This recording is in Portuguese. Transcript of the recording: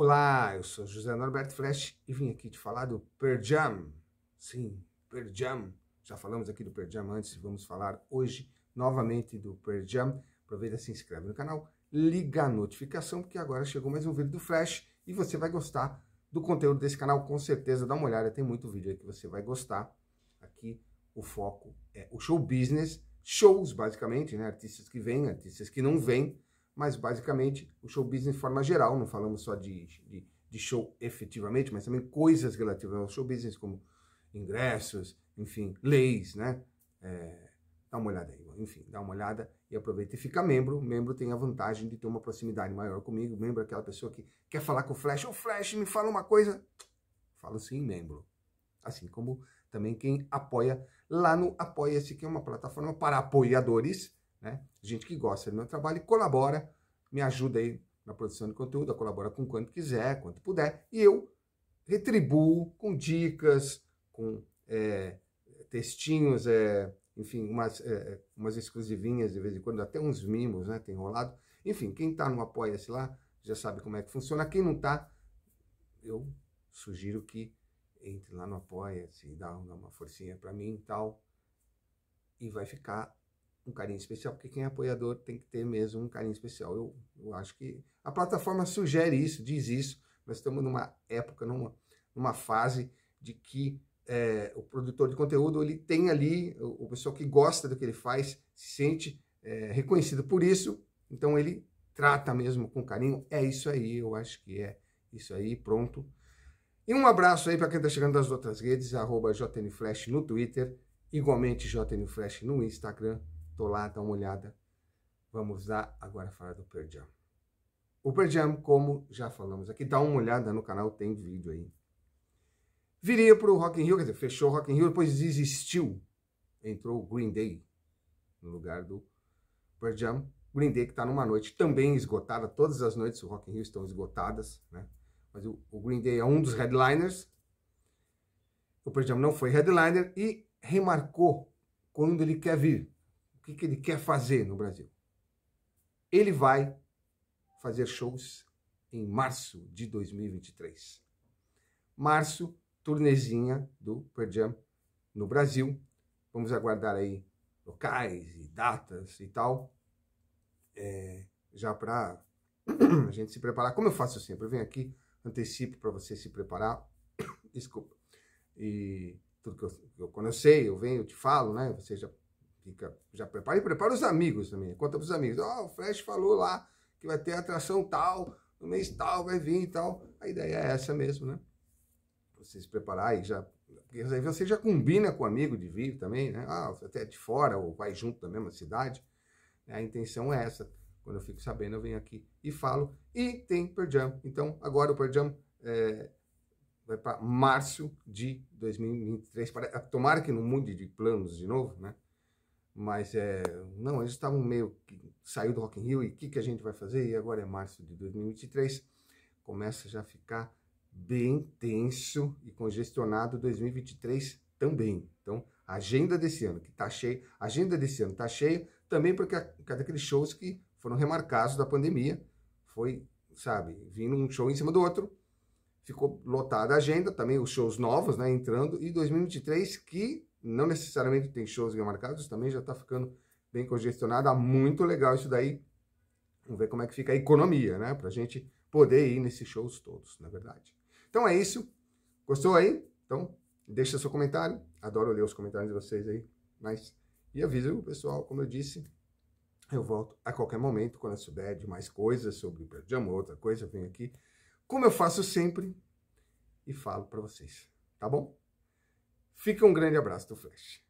Olá, eu sou José Norberto Fresh e vim aqui te falar do Pearl Jam. Sim, Pearl Jam. Já falamos aqui do Pearl Jam antes e vamos falar hoje novamente do Pearl Jam. Aproveita, se inscreve no canal, liga a notificação porque agora chegou mais um vídeo do Fresh e você vai gostar do conteúdo desse canal, com certeza. Dá uma olhada, tem muito vídeo aí que você vai gostar. Aqui o foco é o show business, shows basicamente, né? Artistas que vêm, artistas que não vêm mas basicamente o show business de forma geral, não falamos só de, de, de show efetivamente, mas também coisas relativas ao show business, como ingressos, enfim, leis, né? É, dá uma olhada aí, enfim, dá uma olhada e aproveita e fica membro. Membro tem a vantagem de ter uma proximidade maior comigo. Membro é aquela pessoa que quer falar com o Flash. Ô Flash, me fala uma coisa. Falo sim, membro. Assim como também quem apoia lá no Apoia-se, que é uma plataforma para apoiadores né? Gente que gosta do meu trabalho e colabora, me ajuda aí na produção de conteúdo, colabora com quanto quiser, quanto puder, e eu retribuo com dicas, com é, textinhos, é, enfim, umas, é, é umas exclusivinhas de vez em quando, até uns mimos, né? Tem rolado. Enfim, quem está no Apoia-se lá já sabe como é que funciona. Quem não está, eu sugiro que entre lá no Apoia-se, dá uma forcinha para mim e tal, e vai ficar um carinho especial, porque quem é apoiador tem que ter mesmo um carinho especial. Eu, eu acho que a plataforma sugere isso, diz isso. mas estamos numa época, numa, numa fase de que é, o produtor de conteúdo ele tem ali o, o, pessoal que gosta do que ele faz se sente é, reconhecido por isso, então ele trata mesmo com carinho. É isso aí, eu acho que é isso aí, pronto. E um abraço aí para quem está chegando das outras redes, arroba JNFlash no Twitter, igualmente JNFlash no Instagram. Tô lá, dá uma olhada. Vamos lá agora falar do Pearl Jam. O Pearl Jam, como já falamos aqui, dá uma olhada no canal, tem vídeo aí. Viria para o Rock in Rio, quer dizer, fechou o Rock in Rio, depois desistiu. Entrou o Green Day no lugar do Pearl Jam. Green Day que está numa noite também esgotada, todas as noites do Rock in Rio estão esgotadas, né? Mas o, o Green Day é um dos headliners. O Pearl Jam não foi headliner e remarcou quando ele quer vir que, que ele quer fazer no Brasil? Ele vai fazer shows em março de 2023. Março, turnezinha do Pearl Jam no Brasil. Vamos aguardar aí locais e datas e tal. É, já para a gente se preparar, como eu faço sempre, eu venho aqui, antecipo para você se preparar. Desculpa. E tudo que eu, eu, quando eu sei, eu venho, eu te falo, né? Você já Fica, já prepara e prepara os amigos também. Conta para os amigos. Ó, oh, o Flash falou lá que vai ter atração tal, no mês tal, vai vir e tal. A ideia é essa mesmo, né? Você se preparar e já. Porque aí você já combina com o amigo de vir também, né? Ah, até é de fora ou vai junto da mesma cidade. A intenção é essa. Quando eu fico sabendo, eu venho aqui e falo. E tem Pearl Jam. Então, agora o Pearl Jam é, vai para março de 2023. Tomara que não mude de planos de novo, né? Mas é, não, eles estavam meio que saiu do Rock in Rio e o que, que a gente vai fazer? E agora é março de 2023, começa já a ficar bem tenso e congestionado 2023 também. Então, a agenda desse ano que tá cheia, agenda desse ano tá cheia também porque cada aqueles shows que foram remarcados da pandemia, foi, sabe, vindo um show em cima do outro, ficou lotada a agenda, também os shows novos, né, entrando, e 2023 que não necessariamente tem shows bem marcados, também já está ficando bem congestionado. Muito legal isso daí. Vamos ver como é que fica a economia, né? Para a gente poder ir nesses shows todos, na é verdade. Então é isso. Gostou aí? Então, deixa seu comentário. Adoro ler os comentários de vocês aí. Mas, e avisa o pessoal, como eu disse, eu volto a qualquer momento, quando eu souber de mais coisas sobre pijama ou outra coisa, eu venho aqui, como eu faço sempre, e falo para vocês. Tá bom? Fica um grande abraço do Flash.